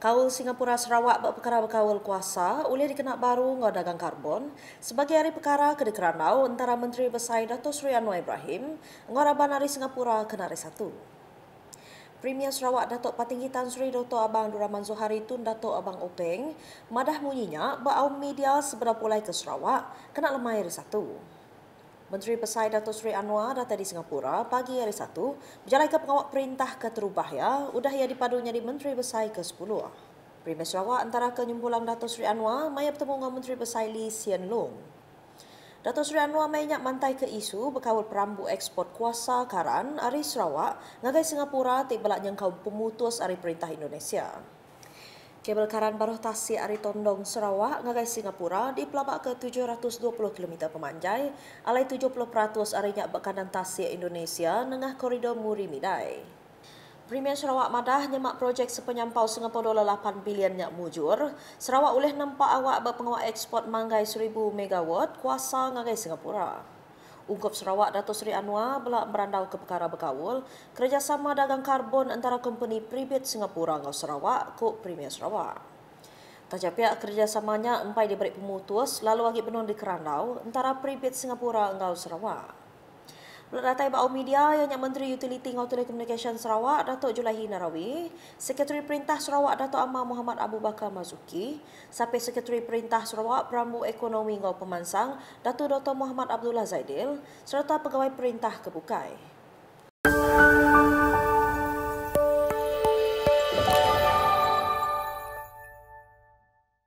Kaul Singapura Sarawak berperkara berkawal kuasa oleh dikenak baru ngau dagang karbon sebagai hari perkara kedai Keranau antara Menteri Besar Dato' Sri Anwar Ibrahim ngau raban hari Singapura kena hari satu. Premier Sarawak Datuk Patinggi Tan Sri Dr. Abang Duraman Zuhari Tun Datuk Abang Openg madah munyinya berau media sebera pulai ke Sarawak kena lemah hari satu. Menteri Besar Datuk Seri Anwar datang di Singapura pagi hari Satu berjalan ke pengawal perintah ke Terubahya udah ia dipadunya di Menteri Besar ke-10. Primer Sarawak antara Kenyumpulan Datuk Seri Anwar maya bertemu dengan Menteri Besar Lee Sien Lung. Datuk Seri Anwar mainnya mantai ke isu berkawal perambu ekspor kuasa karan Ari Sarawak ngagai Singapura tiba-tiba nyengkau pemutus Ari Perintah Indonesia. Kabel karan baru tasi Ari Tondong Sarawak ngagai Singapura di pelabak ke 720 km pemanjai alai 70% arinya bekanan tasi Indonesia nengah koridor Muri Midai. Premier Sarawak Madah nyemak projek sepenyampau Singapura dolar 8 bilion nyak mujur. Sarawak boleh nampak awak berpengawak ekspor manggai 1000 megawatt kuasa ngagai Singapura. Ungkup Sarawak Dato' Sri Anwar bela merandau ke perkara berkawal kerjasama dagang karbon antara company Pribit Singapura dan Sarawak ke Premier Sarawak. Tajak pihak kerjasamanya empat diberi pemutus lalu lagi penuh di kerandau antara Pribit Singapura dan Sarawak. Ratai Bau Media yang Menteri Utility Ngau Telecommunication Sarawak Datuk Julahi Narawi, Sekretari Perintah Sarawak Datuk Amar Muhammad Abu Bakar Mazuki, sampai Sekretari Perintah Sarawak Pramu Ekonomi Ngau Pemansang Datuk Dr. Muhammad Abdullah Zaidil serta pegawai perintah kebukai.